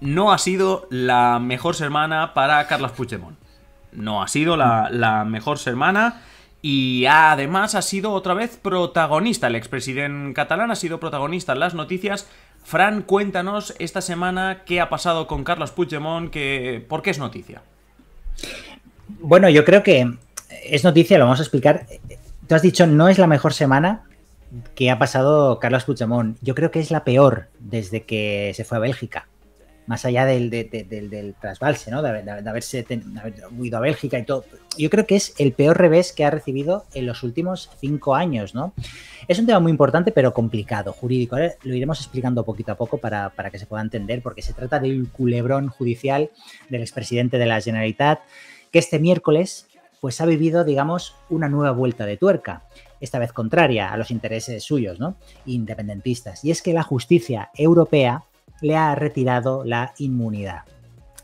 no ha sido la mejor semana para Carlos Puigdemont. No ha sido la, mejor semana. Y además ha sido otra vez protagonista. El expresidente catalán ha sido protagonista en las noticias. Fran, cuéntanos esta semana qué ha pasado con Carlos Puigdemont, que, por qué es noticia. Bueno, yo creo que es noticia, lo vamos a explicar. Tú has dicho, no es la mejor semana que ha pasado Carlos Puigdemont. Yo creo que es la peor desde que se fue a Bélgica más allá del, de, de, trasbalse, De, haberse haber huido a Bélgica y todo. Yo creo que es el peor revés que ha recibido en los últimos cinco años, ¿no? Es un tema muy importante, pero complicado, jurídico. Lo iremos explicando poquito a poco para, que se pueda entender, porque se trata del culebrón judicial del expresidente de la Generalitat, que este miércoles pues ha vivido, digamos, una nueva vuelta de tuerca, esta vez contraria a los intereses suyos, ¿no? Independentistas. Y es que la justicia europea le ha retirado la inmunidad.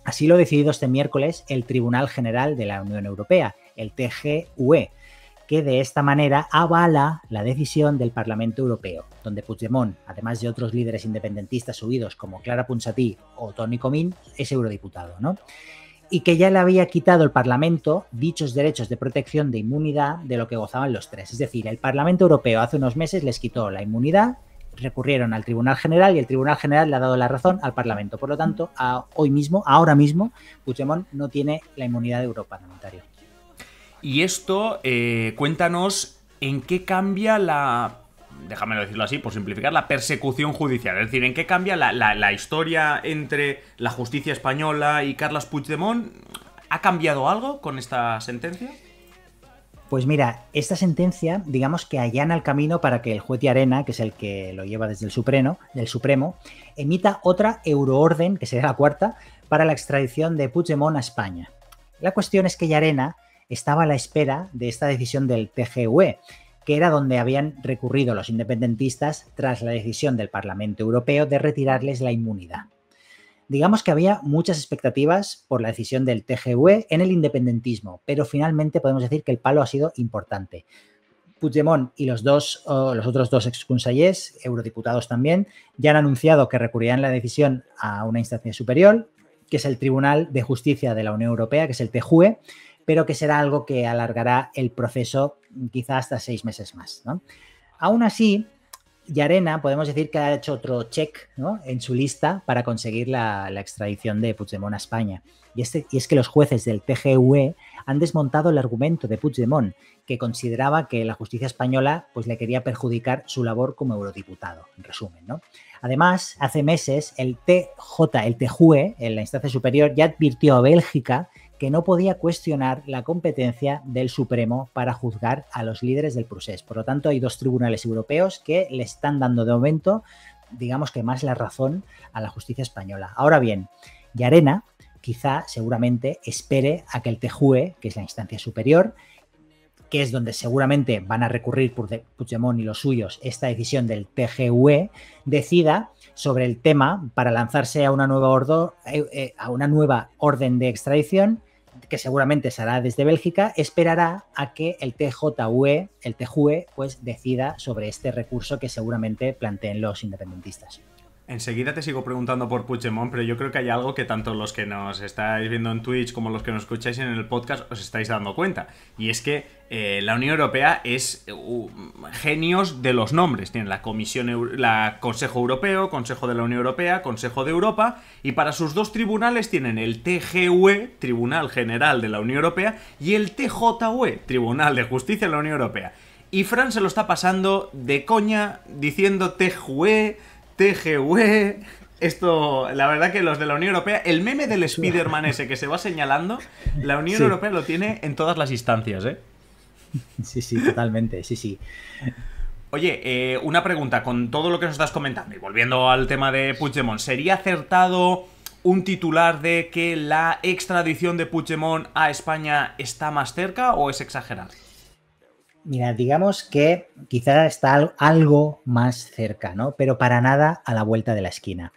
Así lo ha decidido este miércoles el Tribunal General de la Unión Europea, el TGUE, que de esta manera avala la decisión del Parlamento Europeo, donde Puigdemont, además de otros líderes independentistas subidos como Clara Punchatí o Tony Comín, es eurodiputado, ¿no? Y que ya le había quitado el Parlamento dichos derechos de protección de inmunidad de lo que gozaban los tres. Es decir, el Parlamento Europeo hace unos meses les quitó la inmunidad recurrieron al Tribunal General y el Tribunal General le ha dado la razón al Parlamento. Por lo tanto, hoy mismo, ahora mismo, Puigdemont no tiene la inmunidad de Europa Y esto, eh, cuéntanos en qué cambia la déjame decirlo así, por simplificar, la persecución judicial. Es decir, ¿en qué cambia la, historia entre la justicia española y Carlos Puigdemont? ¿Ha cambiado algo con esta sentencia? Pues mira, esta sentencia, digamos que allana el camino para que el juez de Arena, que es el que lo lleva desde el Supremo, del Supremo, emita otra euroorden, que sería la cuarta, para la extradición de Puigdemont a España. La cuestión es que Yarena estaba a la espera de esta decisión del TGUE, que era donde habían recurrido los independentistas tras la decisión del Parlamento Europeo de retirarles la inmunidad. Digamos que había muchas expectativas por la decisión del TGV en el independentismo, pero finalmente podemos decir que el palo ha sido importante. Puigdemont y los, dos, los otros dos exconsellers, eurodiputados también, ya han anunciado que recurrirán la decisión a una instancia superior, que es el Tribunal de Justicia de la Unión Europea, que es el TGUE, pero que será algo que alargará el proceso quizá hasta seis meses más. Aún así, y Arena, podemos decir que ha hecho otro check en su lista para conseguir la, extradición de Puigdemont a España. Y, este, es que los jueces del TGUE han desmontado el argumento de Puigdemont, que consideraba que la justicia española pues, le quería perjudicar su labor como eurodiputado, en resumen. ¿no? Además, hace meses el TJ, el TJUE, en la instancia superior, ya advirtió a Bélgica que no podía cuestionar la competencia del Supremo para juzgar a los líderes del procés. Por lo tanto, hay dos tribunales europeos que le están dando de momento, digamos que más la razón a la justicia española. Ahora bien, Yarena quizá seguramente espere a que el TJUE, que es la instancia superior, que es donde seguramente van a recurrir Puigdemont y los suyos esta decisión del TGUE, decida sobre el tema para lanzarse a una nueva, eh, eh, a una nueva orden de extradición que seguramente será desde Bélgica, esperará a que el TJUE, el TJUE, pues decida sobre este recurso que seguramente planteen los independentistas. Enseguida te sigo preguntando por Puigdemont, pero yo creo que hay algo que tanto los que nos estáis viendo en Twitch como los que nos escucháis en el podcast os estáis dando cuenta. Y es que eh, la Unión Europea es genios de los nombres. Tienen la Comisión, el la Consejo Europeo, Consejo de la Unión Europea, Consejo de Europa. Y para sus dos tribunales tienen el TGUE, Tribunal General de la Unión Europea, y el TJUE, Tribunal de Justicia de la Unión Europea. Y Fran se lo está pasando de coña diciendo TJUE TGW. Esto, la verdad que los de la Unión Europea, el meme del Spider-Man ese que se va señalando, la Unión Europea lo tiene en todas las instancias, ¿eh? Sí, sí, totalmente, sí, sí. Oye, eh, una pregunta, con todo lo que nos estás comentando, y volviendo al tema de Puigdemont, ¿sería acertado un titular de que la extradición de Puigdemont a España está más cerca o es exagerado? Mira, digamos que quizá está algo más cerca, ¿no? Pero para nada a la vuelta de la esquina.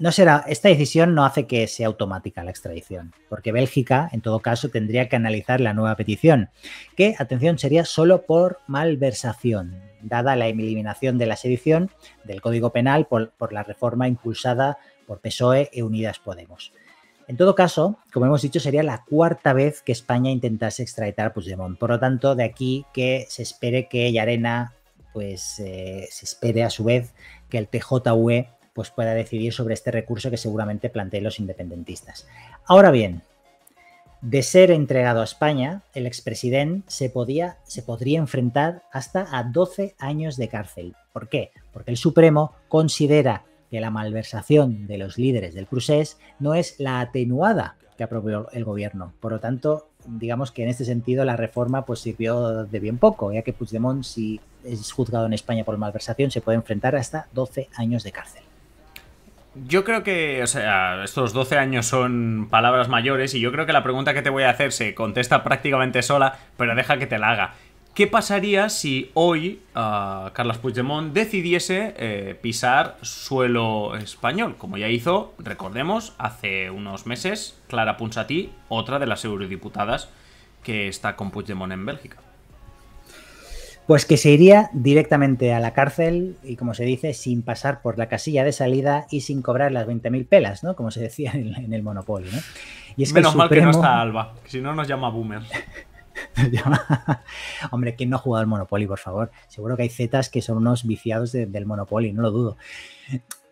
No será, esta decisión no hace que sea automática la extradición, porque Bélgica, en todo caso, tendría que analizar la nueva petición, que, atención, sería solo por malversación, dada la eliminación de la sedición del Código Penal por, por la reforma impulsada por PSOE e Unidas Podemos. En todo caso, como hemos dicho, sería la cuarta vez que España intentase extraditar a Puigdemont. Por lo tanto, de aquí que se espere que Yarena, pues eh, se espere a su vez que el TJUE pues, pueda decidir sobre este recurso que seguramente planteen los independentistas. Ahora bien, de ser entregado a España, el expresidente se, podía, se podría enfrentar hasta a 12 años de cárcel. ¿Por qué? Porque el Supremo considera que la malversación de los líderes del cruces no es la atenuada que aprobó el gobierno. Por lo tanto, digamos que en este sentido la reforma pues sirvió de bien poco, ya que Puigdemont, si es juzgado en España por malversación, se puede enfrentar hasta 12 años de cárcel. Yo creo que, sea, estos 12 años son palabras mayores y yo creo que la pregunta que te voy a hacer se contesta prácticamente sola, pero deja que te la haga. ¿Qué pasaría si hoy ah, Carlos Puigdemont decidiese eh, pisar suelo español? Como ya hizo, recordemos, hace unos meses, Clara Punchatí, otra de las eurodiputadas que está con Puigdemont en Bélgica. Pues que se iría directamente a la cárcel y, como se dice, sin pasar por la casilla de salida y sin cobrar las 20.000 pelas, ¿no? Como se decía en, el monopolio. ¿no? Menos mal que no está Alba, que si no nos llama Boomer. Hombre, ¿quién no ha jugado al Monopoly, por favor? Seguro que hay zetas que son unos viciados del Monopoly, no lo dudo.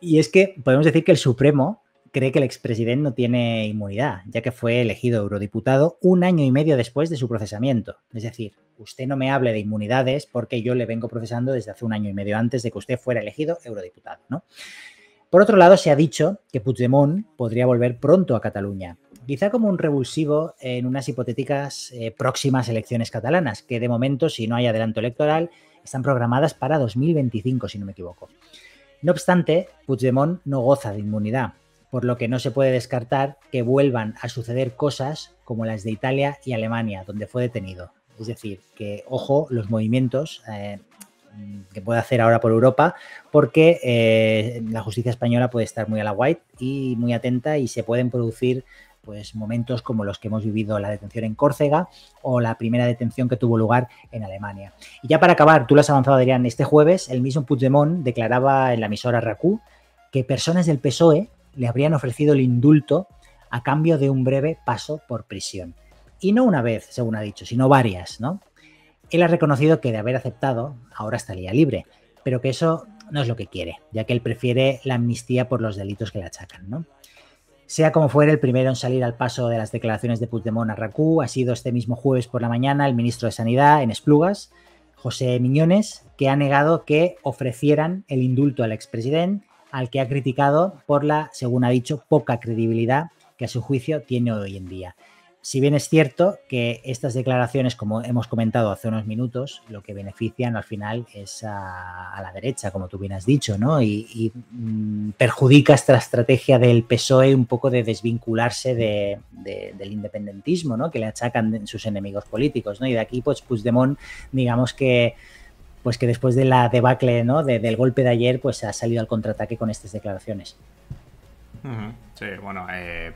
Y es que podemos decir que el Supremo cree que el expresidente no tiene inmunidad, ya que fue elegido eurodiputado un año y medio después de su procesamiento. Es decir, usted no me hable de inmunidades porque yo le vengo procesando desde hace un año y medio antes de que usted fuera elegido eurodiputado, ¿no? Por otro lado, se ha dicho que Puigdemont podría volver pronto a Cataluña, quizá como un revulsivo en unas hipotéticas eh, próximas elecciones catalanas, que de momento, si no hay adelanto electoral, están programadas para 2025, si no me equivoco. No obstante, Puigdemont no goza de inmunidad, por lo que no se puede descartar que vuelvan a suceder cosas como las de Italia y Alemania, donde fue detenido. Es decir, que, ojo, los movimientos eh, Mm, que puede hacer ahora por Europa, porque eh, la justicia española puede estar muy a la white y muy atenta y se pueden producir pues momentos como los que hemos vivido la detención en Córcega o la primera detención que tuvo lugar en Alemania. Y ya para acabar, tú lo has avanzado, Adrián, este jueves el mismo Puigdemont declaraba en la emisora RACU que personas del PSOE le habrían ofrecido el indulto a cambio de un breve paso por prisión. Y no una vez, según ha dicho, sino varias, ¿no? Él ha reconocido que de haber aceptado, ahora estaría libre, pero que eso no es lo que quiere, ya que él prefiere la amnistía por los delitos que le achacan. ¿no? Sea como fuere, el primero en salir al paso de las declaraciones de Putemón a Racú ha sido este mismo jueves por la mañana el ministro de Sanidad en Esplugas, José Miñones, que ha negado que ofrecieran el indulto al expresidente, al que ha criticado por la, según ha dicho, poca credibilidad que a su juicio tiene hoy en día. Si bien es cierto que estas declaraciones, como hemos comentado hace unos minutos, lo que benefician al final es a, la derecha, como tú bien has dicho, ¿no? Y, mm, perjudica esta estrategia del PSOE un poco de desvincularse del independentismo, ¿no? Que le achacan sus enemigos políticos, ¿no? Y de aquí, pues, Puigdemont, digamos que pues que después de la debacle, ¿no? del golpe de ayer, pues ha salido al contraataque con estas declaraciones. Sí, bueno, eh,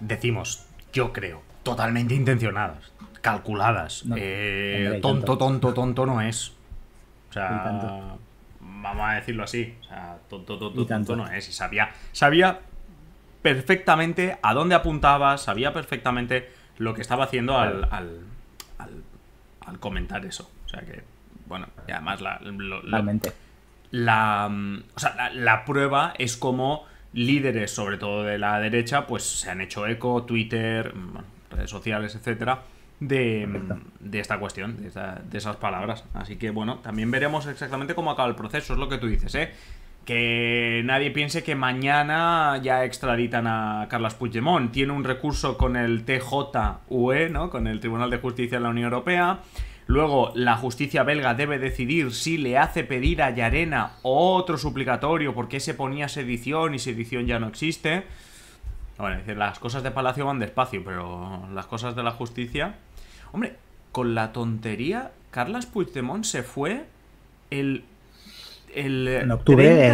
decimos, yo creo, totalmente intencionadas, calculadas. Eh, tonto, tonto, tonto no es. O sea, vamos a decirlo así. tonto, tonto, tonto no es. Y sabía, sabía perfectamente a dónde apuntaba, sabía perfectamente lo que estaba haciendo al, al, comentar eso. O sea que, bueno, y además la... Mm, la, la prueba es como líderes, sobre todo de la derecha, pues se han hecho eco, Twitter, mm, redes sociales, etcétera, de, mm, esta cuestión, de, esas palabras. Así que bueno, también veremos exactamente cómo acaba el proceso, es lo que tú dices, ¿eh? Que nadie piense que mañana ya extraditan a Carlos Puigdemont. Tiene un recurso con el TJUE, ¿no? Con el Tribunal de Justicia de la Unión Europea. Luego, la justicia belga debe decidir si le hace pedir a Yarena otro suplicatorio porque se ponía sedición y sedición ya no existe. Bueno, decir, las cosas de Palacio van despacio, pero las cosas de la justicia... Hombre, con la tontería, Carlas Puigdemont se fue el... 30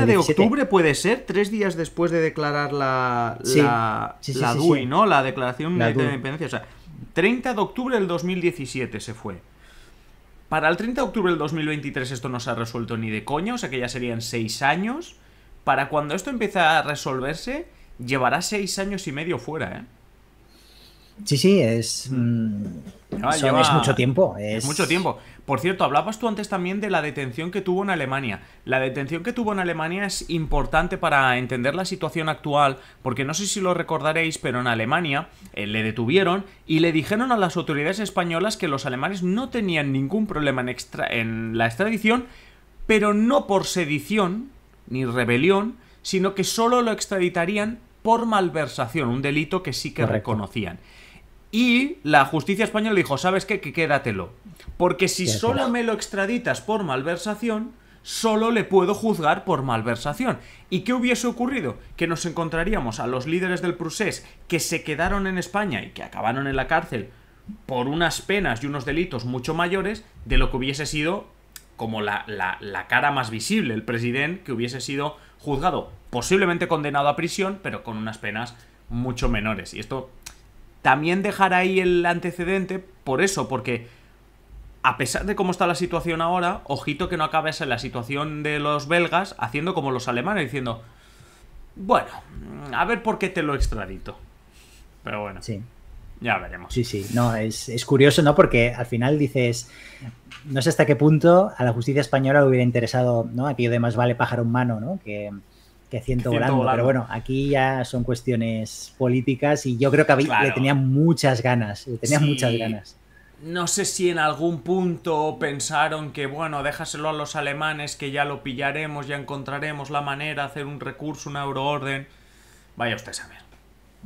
de octubre puede ser, tres días después de declarar la, la, la DUI, ¿no? La declaración de independencia. O sea, 30 de octubre del 2017 se fue. Para el 30 de octubre del 2023 esto no se ha resuelto ni de coña, o sea que ya serían 6 años. Para cuando esto empiece a resolverse, llevará 6 años y medio fuera, ¿eh? Sí, sí, es. Mm. Mm, mucho tiempo. Es... mucho tiempo. Por cierto, hablabas tú antes también de la detención que tuvo en Alemania. La detención que tuvo en Alemania es importante para entender la situación actual, porque no sé si lo recordaréis, pero en Alemania eh, le detuvieron y le dijeron a las autoridades españolas que los alemanes no tenían ningún problema en, extra... en la extradición, pero no por sedición ni rebelión, sino que solo lo extraditarían por malversación, un delito que sí que reconocían. Y la justicia española dijo, ¿sabes qué? Que quédatelo. Porque si solo me lo extraditas por malversación, solo le puedo juzgar por malversación. ¿Y qué hubiese ocurrido? Que nos encontraríamos a los líderes del procés que se quedaron en España y que acabaron en la cárcel por unas penas y unos delitos mucho mayores de lo que hubiese sido como la, la cara más visible, el presidente que hubiese sido juzgado, posiblemente condenado a prisión, pero con unas penas mucho menores. Y esto también dejar ahí el antecedente por eso, porque a pesar de cómo está la situación ahora, ojito que no acabes en la situación de los belgas haciendo como los alemanes, diciendo, bueno, a ver por qué te lo extradito. Pero bueno. Sí. Ya veremos. Sí, sí. No, es, curioso, ¿no? Porque al final dices, no sé hasta qué punto a la justicia española le hubiera interesado, ¿no? aquí de más vale pájaro en mano, ¿no? Que, que ciento, volando, Pero bueno, aquí ya son cuestiones políticas y yo creo que le tenía muchas ganas. Le tenían muchas ganas. No sé si en algún punto pensaron que, bueno, déjaselo a los alemanes, que ya lo pillaremos, ya encontraremos la manera, de hacer un recurso, una euroorden. Vaya usted a saber.